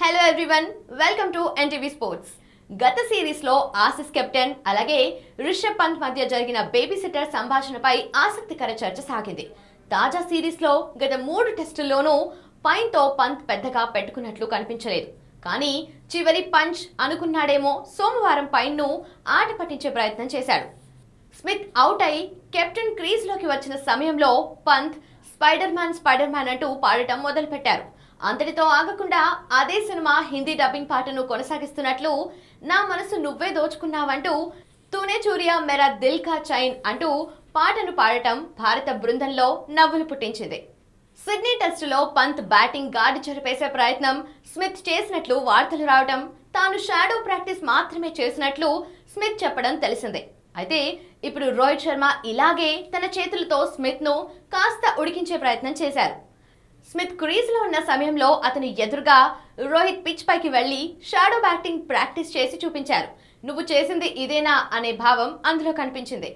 hello everyone welcome to NTV sports గత సిరీస్లో ఆసిస్ captain అలాగే రిషబ్ పంత్ మధ్య జరిగిన బేబీ సిట్టర్ సంభాషణపై ఆసక్తికర చర్చ సాగింది తాజా సిరీస్లో గత మూడు టెస్టుల్లోనూ పైన్తో పంత్ పెద్దగా పెట్టుకున్నట్లు కనిపించలేదు కానీ చివరి పంచ్ అనుకున్నాడేమో సోమవారం పైన్ను ఆట పట్టించే ప్రయత్నం చేశాడు స్మిత్ అవుట్ అయి కెప్టెన్ క్రీజ్లోకి వచ్చిన సమయంలో Pant Spider Man Spider Man అంటూ పాడటం మొదలుపెట్టారు అంతటితో ఆగకుండా అదే సినిమా హిందీ డబ్బింగ్ పాటను కొనసాగిస్తున్నట్లు నా మనసు నువ్వే దోచుకున్నావంటూ తూనే చూరియా మెరా దిల్ కా చైన్ అంటూ పాటను పాడటం భారత బృందంలో నవ్వులు పుట్టించింది సిడ్నీ టెస్టులో పంత్ బ్యాటింగ్ గార్డు చెరిపేసే ప్రయత్నం స్మిత్ చేసినట్లు వార్తలు రావడం తాను షాడో ప్రాక్టీస్ మాత్రమే చేసినట్లు స్మిత్ చెప్పడం తెలిసిందే అయితే ఇప్పుడు రోహిత్ శర్మ ఇలాగే తన చేతులతో స్మిత్ను కాస్త ఉడికించే ప్రయత్నం చేశారు స్మిత్ క్రీజ్లో ఉన్న సమయంలో అతని ఎదురుగా రోహిత్ పిచ్ పైకి వెళ్లి షాడో బ్యాటింగ్ ప్రాక్టీస్ చేసి చూపించారు నువ్వు చేసింది ఇదేనా అనే భావం అందులో కనిపించింది